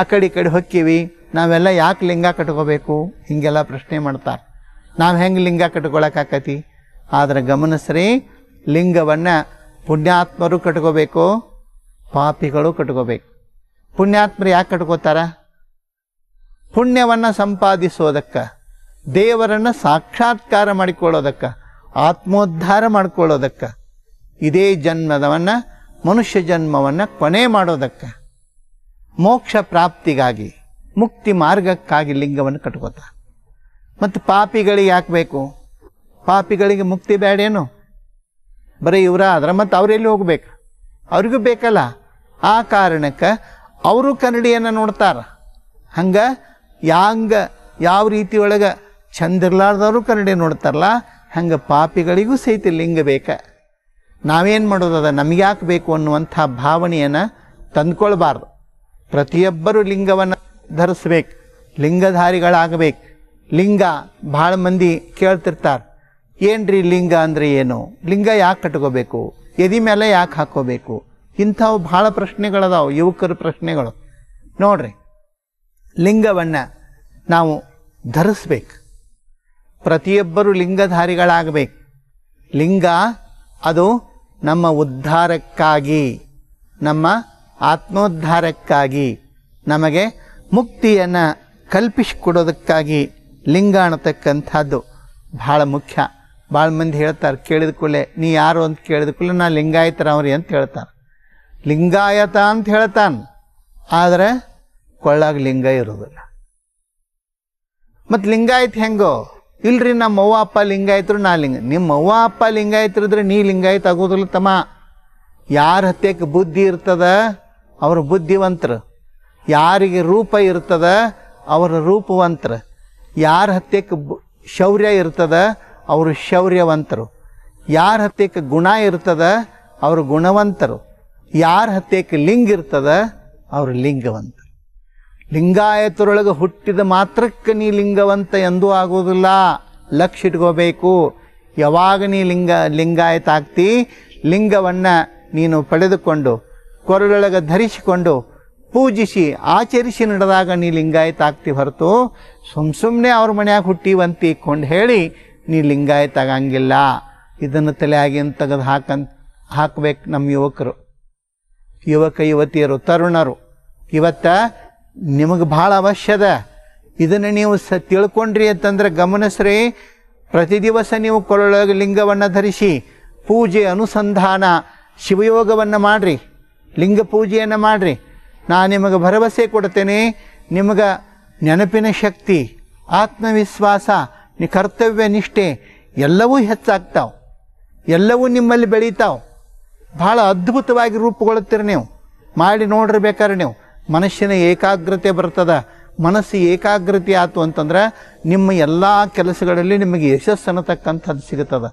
Speaker 1: ಆ ಕಡೆ ಕಡೆ ಹೊಕ್ಕೀವಿ ನಾವೆಲ್ಲ ಯಾಕೆ ಲಿಂಗ ಕಟ್ಕೋಬೇಕು ಹೀಗೆಲ್ಲ ಪ್ರಶ್ನೆ ಮಾಡ್ತಾರೆ ನಾವು ಹೆಂಗೆ ಲಿಂಗ ಕಟ್ಕೊಳಕ್ಕಾಕತಿ ಆದರೆ ಗಮನಿಸ್ರಿ ಲಿಂಗವನ್ನು ಪುಣ್ಯಾತ್ಮರು ಕಟ್ಕೋಬೇಕು ಪಾಪಿಗಳು ಕಟ್ಕೋಬೇಕು ಪುಣ್ಯಾತ್ಮರು ಯಾಕೆ ಕಟ್ಕೋತಾರ ಪುಣ್ಯವನ್ನು ಸಂಪಾದಿಸೋದಕ್ಕೆ ದೇವರನ್ನು ಸಾಕ್ಷಾತ್ಕಾರ ಮಾಡಿಕೊಳ್ಳೋದಕ್ಕೆ ಆತ್ಮೋದ್ಧಾರ ಮಾಡಿಕೊಳ್ಳೋದಕ್ಕ ಇದೇ ಜನ್ಮದವನ್ನು ಮನುಷ್ಯ ಜನ್ಮವನ್ನು ಕೊನೆ ಮಾಡೋದಕ್ಕೆ ಮೋಕ್ಷ ಪ್ರಾಪ್ತಿಗಾಗಿ ಮುಕ್ತಿ ಮಾರ್ಗಕ್ಕಾಗಿ ಲಿಂಗವನ್ನು ಕಟ್ಕೋತ ಮತ್ತು ಪಾಪಿಗಳಿಗೆ ಯಾಕೆ ಬೇಕು ಪಾಪಿಗಳಿಗೆ ಮುಕ್ತಿ ಬೇಡೇನು ಬರೀ ಇವರ ಆದ್ರೆ ಮತ್ತು ಅವರೆಲ್ಲಿ ಹೋಗ್ಬೇಕು ಅವ್ರಿಗೂ ಬೇಕಲ್ಲ ಆ ಕಾರಣಕ್ಕೆ ಅವರು ಕನ್ನಡಿಯನ್ನು ನೋಡ್ತಾರೆ ಹಂಗೆ ಯಾಂಗ ಯಾವ ರೀತಿಯೊಳಗೆ ಚಂದಿರ್ಲಾರ್ದವರು ಕನ್ನಡಿ ನೋಡ್ತಾರಲ್ಲ ಹಂಗೆ ಪಾಪಿಗಳಿಗೂ ಸಹಿತ ಲಿಂಗ ಬೇಕ ನಾವೇನು ಮಾಡೋದು ಅದ ಯಾಕೆ ಬೇಕು ಅನ್ನುವಂಥ ಭಾವನೆಯನ್ನು ತಂದ್ಕೊಳ್ಬಾರ್ದು ಪ್ರತಿಯೊಬ್ಬರು ಲಿಂಗವನ್ನು ಧರಿಸ್ಬೇಕು ಲಿಂಗಧಾರಿಗಳಾಗಬೇಕು ಲಿಂಗ ಭಾಳ ಮಂದಿ ಕೇಳ್ತಿರ್ತಾರೆ ಏನ್ರಿ ಲಿಂಗ ಅಂದ್ರೆ ಏನು ಲಿಂಗ ಯಾಕೆ ಕಟ್ಕೋಬೇಕು ಎದಿ ಮೇಲೆ ಯಾಕೆ ಹಾಕೋಬೇಕು ಇಂಥವು ಭಾಳ ಪ್ರಶ್ನೆಗಳದಾವು ಯುವಕರ ಪ್ರಶ್ನೆಗಳು ನೋಡ್ರಿ ಲಿಂಗವನ್ನು ನಾವು ಧರಿಸ್ಬೇಕು ಪ್ರತಿಯೊಬ್ಬರು ಲಿಂಗಧಾರಿಗಳಾಗಬೇಕು ಲಿಂಗ ಅದು ನಮ್ಮ ಉದ್ಧಾರಕ್ಕಾಗಿ ನಮ್ಮ ಆತ್ಮೋದ್ಧಾರಕ್ಕಾಗಿ ನಮಗೆ ಮುಕ್ತಿಯನ್ನು ಕಲ್ಪಿಸಿಕೊಡೋದಕ್ಕಾಗಿ ಲಿಂಗ ಅನ್ನತಕ್ಕಂಥದ್ದು ಭಾಳ ಮುಖ್ಯ ಭಾಳ ಮಂದಿ ಹೇಳ್ತಾರೆ ಕೇಳಿದ ಕೂಡಲೇ ನೀ ಯಾರು ಅಂತ ಕೇಳಿದ ಕೂಡಲೇ ನಾ ಲಿಂಗಾಯತರ ಅಂತ ಹೇಳ್ತಾರೆ ಲಿಂಗಾಯತ ಅಂತ ಹೇಳ್ತಾನೆ ಆದರೆ ಕೊಳ್ಳಾಗ ಲಿಂಗ ಇರೋದಿಲ್ಲ ಮತ್ತು ಲಿಂಗಾಯತ ಹೆಂಗೋ ಇಲ್ರಿ ನಮ್ಮ ಅವ್ವ ಅಪ್ಪ ಲಿಂಗಾಯತರು ನಾ ಲಿಂಗ ನಿಮ್ಮ ಅವ್ವ ಅಪ್ಪ ಇದ್ರೆ ನೀ ಲಿಂಗಾಯತ ಆಗೋದಿಲ್ಲ ತಮ್ಮ ಯಾರ ಹತ್ಯಕ್ಕೆ ಬುದ್ಧಿ ಇರ್ತದ ಅವರು ಬುದ್ಧಿವಂತರು ಯಾರಿಗೆ ರೂಪ ಇರ್ತದ ಅವರ ರೂಪವಂತರು ಯಾರ ಹತ್ಯಕ್ಕೆ ಶೌರ್ಯ ಇರ್ತದ ಅವರು ಶೌರ್ಯವಂತರು ಯಾರ ಹತ್ಯಕ್ಕೆ ಗುಣ ಇರ್ತದ ಅವರು ಗುಣವಂತರು ಯಾರ ಹತ್ಯಕ್ಕೆ ಲಿಂಗ ಇರ್ತದ ಅವರು ಲಿಂಗವಂತರು ಲಿಂಗಾಯತರೊಳಗೆ ಹುಟ್ಟಿದ ಮಾತ್ರಕ್ಕೆ ನೀ ಲಿಂಗವಂತ ಎಂದೂ ಆಗೋದಿಲ್ಲ ಲಕ್ಷ ಇಟ್ಕೋಬೇಕು ಯಾವಾಗ ನೀ ಲಿಂಗ ಲಿಂಗಾಯತ ಆಗ್ತಿ ಲಿಂಗವನ್ನು ನೀನು ಪಡೆದುಕೊಂಡು ಕೊರಳೊಳಗೆ ಧರಿಸಿಕೊಂಡು ಪೂಜಿಸಿ ಆಚರಿಸಿ ನಡೆದಾಗ ನೀ ಲಿಂಗಾಯತ ಆಗ್ತಿ ಹೊರತು ಸುಮ್ ಸುಮ್ಮನೆ ಅವ್ರ ಮನೆಯಾಗ ಹುಟ್ಟಿವಂತಿ ಕೊಂಡು ಹೇಳಿ ನೀ ಲಿಂಗಾಯತ ಆಗಂಗಿಲ್ಲ ಇದನ್ನು ತಲೆಯಾಗಿನ ತೆಗೆದು ಹಾಕಂತ ಹಾಕಬೇಕು ನಮ್ಮ ಯುವಕರು ಯುವಕ ಯುವತಿಯರು ತರುಣರು ಇವತ್ತ ನಿಮಗೆ ಭಾಳ ಅವಶ್ಯದ ಇದನ್ನು ನೀವು ಸ ತಿಳ್ಕೊಂಡ್ರಿ ಅಂತಂದ್ರೆ ಗಮನಿಸ್ರಿ ಪ್ರತಿ ದಿವಸ ನೀವು ಕೊರಳೊಳಗೆ ಲಿಂಗವನ್ನು ಧರಿಸಿ ಪೂಜೆ ಅನುಸಂಧಾನ ಶಿವಯೋಗವನ್ನು ಮಾಡಿರಿ ಲಿಂಗ ಪೂಜೆಯನ್ನು ಮಾಡಿರಿ ನಾನು ನಿಮಗೆ ಭರವಸೆ ಕೊಡ್ತೇನೆ ನಿಮಗೆ ನೆನಪಿನ ಶಕ್ತಿ ಆತ್ಮವಿಶ್ವಾಸ ನಿ ಕರ್ತವ್ಯ ನಿಷ್ಠೆ ಎಲ್ಲವೂ ಹೆಚ್ಚಾಗ್ತಾವೆ ಎಲ್ಲವೂ ನಿಮ್ಮಲ್ಲಿ ಬೆಳೀತಾವೆ ಭಾಳ ಅದ್ಭುತವಾಗಿ ರೂಪುಗೊಳ್ತೀರಿ ನೀವು ಮಾಡಿ ನೋಡಿರ್ಬೇಕಾದ್ರೆ ನೀವು ಮನುಷ್ಯನ ಏಕಾಗ್ರತೆ ಬರ್ತದ ಮನಸ್ಸು ಏಕಾಗ್ರತೆ ಆಯಿತು ಅಂತಂದ್ರೆ ನಿಮ್ಮ ಎಲ್ಲ ಕೆಲಸಗಳಲ್ಲಿ ನಿಮಗೆ ಯಶಸ್ಸನ್ನತಕ್ಕಂಥದ್ದು ತಕ್ಕಂಥದ್ದು ಸಿಗುತ್ತದೆ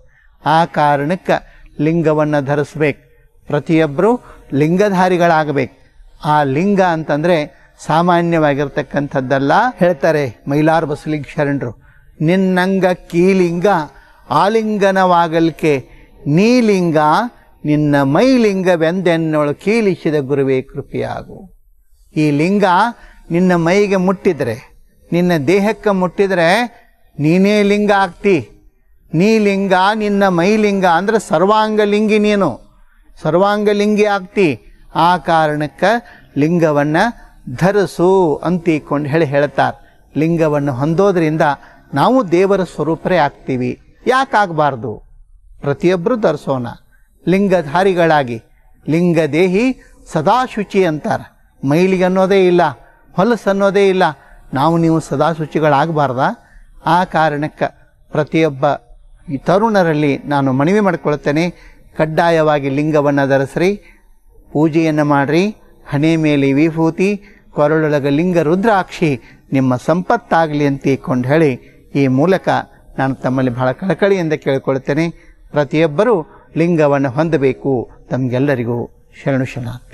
Speaker 1: ಆ ಕಾರಣಕ್ಕೆ ಲಿಂಗವನ್ನು ಧರಿಸ್ಬೇಕು ಪ್ರತಿಯೊಬ್ಬರು ಲಿಂಗಧಾರಿಗಳಾಗಬೇಕು ಆ ಲಿಂಗ ಅಂತಂದರೆ ಸಾಮಾನ್ಯವಾಗಿರ್ತಕ್ಕಂಥದ್ದೆಲ್ಲ ಹೇಳ್ತಾರೆ ಮೈಲಾರ್ ಬಸಲಿಂಗ ಶರಣರು ನಿನ್ನಂಗ ಕೀಲಿಂಗ ಆಲಿಂಗನವಾಗಲಿಕ್ಕೆ ನೀಲಿಂಗ ನಿನ್ನ ಮೈಲಿಂಗವೆಂದೆನ್ನೋಳು ಕೀಲಿಸಿದ ಗುರುವೇ ಕೃಪೆಯಾಗು ಈ ಲಿಂಗ ನಿನ್ನ ಮೈಗೆ ಮುಟ್ಟಿದರೆ ನಿನ್ನ ದೇಹಕ್ಕೆ ಮುಟ್ಟಿದರೆ ನೀನೇ ಲಿಂಗ ಆಗ್ತಿ ನೀ ಲಿಂಗ ನಿನ್ನ ಮೈಲಿಂಗ ಅಂದರೆ ಸರ್ವಾಂಗಲಿಂಗಿ ನೀನು ಸರ್ವಾಂಗಲಿಂಗಿ ಆಗ್ತಿ ಆ ಕಾರಣಕ್ಕೆ ಲಿಂಗವನ್ನು ಧರಿಸು ಅಂತೀಕೊಂಡು ಹೇಳಿ ಹೇಳ್ತಾರೆ ಲಿಂಗವನ್ನು ಹೊಂದೋದ್ರಿಂದ ನಾವು ದೇವರ ಸ್ವರೂಪರೇ ಆಗ್ತೀವಿ ಯಾಕಾಗಬಾರ್ದು ಪ್ರತಿಯೊಬ್ಬರು ಧರಿಸೋಣ ಲಿಂಗಧಾರಿಗಳಾಗಿ ದೇಹಿ ಸದಾ ಶುಚಿ ಅಂತಾರೆ ಮೈಲಿಗೆ ಅನ್ನೋದೇ ಇಲ್ಲ ಹೊಲಸು ಅನ್ನೋದೇ ಇಲ್ಲ ನಾವು ನೀವು ಸದಾ ಶುಚಿಗಳಾಗಬಾರ್ದ ಆ ಕಾರಣಕ್ಕೆ ಪ್ರತಿಯೊಬ್ಬ ಈ ತರುಣರಲ್ಲಿ ನಾನು ಮನವಿ ಮಾಡಿಕೊಳ್ತೇನೆ ಕಡ್ಡಾಯವಾಗಿ ಲಿಂಗವನ್ನು ಧರಿಸ್ರಿ ಪೂಜೆಯನ್ನು ಮಾಡಿರಿ ಹಣೆ ಮೇಲೆ ವಿಭೂತಿ ಕೊರಳೊಳಗ ಲಿಂಗ ರುದ್ರಾಕ್ಷಿ ನಿಮ್ಮ ಸಂಪತ್ತಾಗಲಿ ಇಕ್ಕೊಂಡು ಹೇಳಿ ಈ ಮೂಲಕ ನಾನು ತಮ್ಮಲ್ಲಿ ಬಹಳ ಎಂದು ಕೇಳಿಕೊಳ್ತೇನೆ ಪ್ರತಿಯೊಬ್ಬರೂ ಲಿಂಗವನ್ನು ಹೊಂದಬೇಕು ತಮಗೆಲ್ಲರಿಗೂ ಶರಣು ಶರಣ